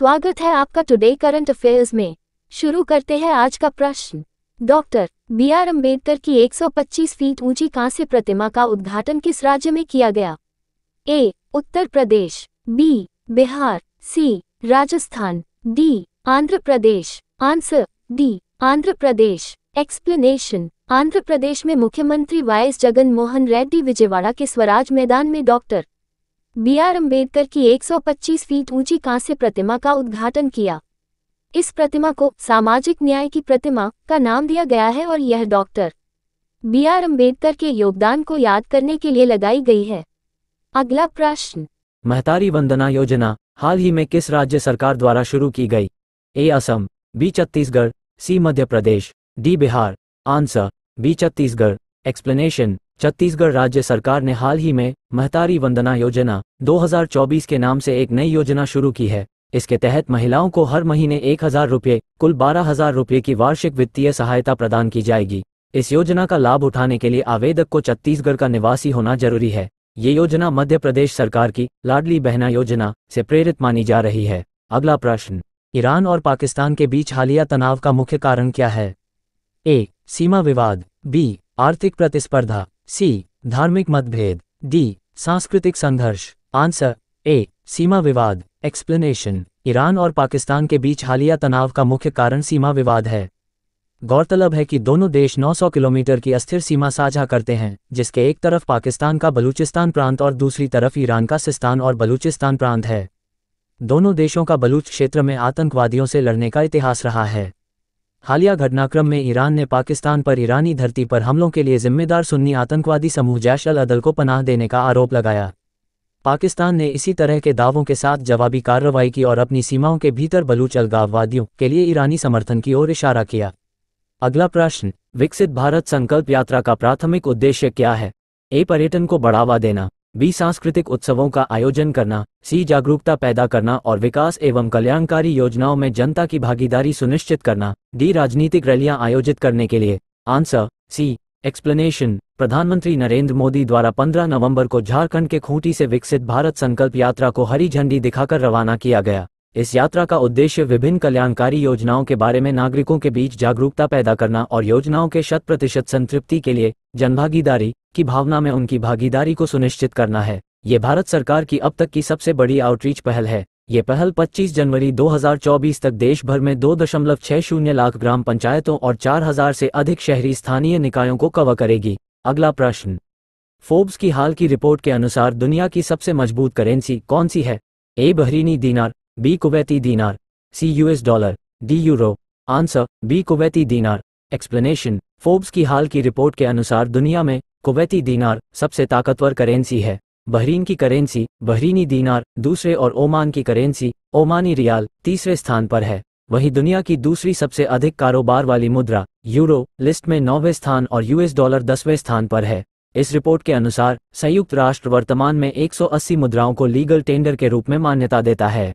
स्वागत है आपका टुडे करंट अफेयर्स में शुरू करते हैं आज का प्रश्न डॉक्टर बी आर अम्बेडकर की 125 फीट ऊंची कांस्य प्रतिमा का उद्घाटन किस राज्य में किया गया A Uttar Pradesh B Bihar C Rajasthan D Andhra Pradesh answer D Andhra Pradesh explanation Andhra Pradesh में मुख्यमंत्री वाई एस जगन मोहन रेड्डी विजयवाड़ा के स्वराज मैदान में डॉक्टर बी आर अम्बेडकर की 125 फीट ऊंची कांस्य प्रतिमा का उद्घाटन किया इस प्रतिमा को सामाजिक न्याय की प्रतिमा का नाम दिया गया है और यह डॉक्टर बी आर अम्बेडकर के योगदान को याद करने के लिए लगाई गई है अगला प्रश्न महतारी वंदना योजना हाल ही में किस राज्य सरकार द्वारा शुरू की गई A Assam B Chhattisgarh C Madhya Pradesh D Bihar answer B Chhattisgarh explanation Chhattisgarh राज्य सरकार ने हाल ही में महतारी वंदना योजना 2024 के नाम से एक नई योजना शुरू की है इसके तहत महिलाओं को हर महीने एक हजार रूपए कुल बारह हजार रूपए की वार्षिक वित्तीय सहायता प्रदान की जाएगी इस योजना का लाभ उठाने के लिए आवेदक को छत्तीसगढ़ का निवासी होना जरूरी है ये योजना मध्य प्रदेश सरकार की लाडली बहना योजना से प्रेरित मानी जा रही है अगला प्रश्न ईरान और पाकिस्तान के बीच हालिया तनाव का मुख्य कारण क्या है ए सीमा विवाद बी आर्थिक प्रतिस्पर्धा सी धार्मिक मतभेद डी सांस्कृतिक संघर्ष आंसर ए सीमा विवाद एक्सप्लेनेशन ईरान और पाकिस्तान के बीच हालिया तनाव का मुख्य कारण सीमा विवाद है गौरतलब है कि दोनों देश 900 किलोमीटर की अस्थिर सीमा साझा करते हैं जिसके एक तरफ पाकिस्तान का बलूचिस्तान प्रांत और दूसरी तरफ ईरान का सिस्तान और बलूचिस्तान प्रांत है दोनों देशों का बलूच क्षेत्र में आतंकवादियों से लड़ने का इतिहास रहा है हालिया घटनाक्रम में ईरान ने पाकिस्तान पर ईरानी धरती पर हमलों के लिए जिम्मेदार सुन्नी आतंकवादी समूह जैश अल अदल को पनाह देने का आरोप लगाया पाकिस्तान ने इसी तरह के दावों के साथ जवाबी कार्रवाई की और अपनी सीमाओं के भीतर बलूच अलगाववादियों के लिए ईरानी समर्थन की ओर इशारा किया अगला प्रश्न विकसित भारत संकल्प यात्रा का प्राथमिक उद्देश्य क्या है ए पर्यटन को बढ़ावा देना बी सांस्कृतिक उत्सवों का आयोजन करना सी जागरूकता पैदा करना और विकास एवं कल्याणकारी योजनाओं में जनता की भागीदारी सुनिश्चित करना डी राजनीतिक रैलियां आयोजित करने के लिए आंसर सी एक्सप्लेनेशन प्रधानमंत्री नरेंद्र मोदी द्वारा 15 नवंबर को झारखंड के खूंटी से विकसित भारत संकल्प यात्रा को हरी झंडी दिखाकर रवाना किया गया इस यात्रा का उद्देश्य विभिन्न कल्याणकारी योजनाओं के बारे में नागरिकों के बीच जागरूकता पैदा करना और योजनाओं के शत प्रतिशत संतृप्ति के लिए जनभागीदारी की भावना में उनकी भागीदारी को सुनिश्चित करना है ये भारत सरकार की अब तक की सबसे बड़ी आउटरीच पहल है ये पहल 25 जनवरी 2024 तक देश भर में दो दशमलव छह शून्य लाख ग्राम पंचायतों और 4000 से अधिक शहरी स्थानीय निकायों को कवर करेगी अगला प्रश्न फोर्ब्स की हाल की रिपोर्ट के अनुसार दुनिया की सबसे मजबूत करेंसी कौन सी है A Bahraini dinar B Kuwaiti dinar C US dollar D euro answer B Kuwaiti dinar explanation Forbes की हाल की रिपोर्ट के अनुसार दुनिया में कुवैती दीनार सबसे ताकतवर करेंसी है बहरीन की करेंसी बहरीनी दीनार दूसरे और ओमान की करेंसी ओमानी रियाल तीसरे स्थान पर है वहीं दुनिया की दूसरी सबसे अधिक कारोबार वाली मुद्रा यूरो लिस्ट में नौवें स्थान और यूएस डॉलर दसवें स्थान पर है इस रिपोर्ट के अनुसार संयुक्त राष्ट्र वर्तमान में 180 मुद्राओं को लीगल टेंडर के रूप में मान्यता देता है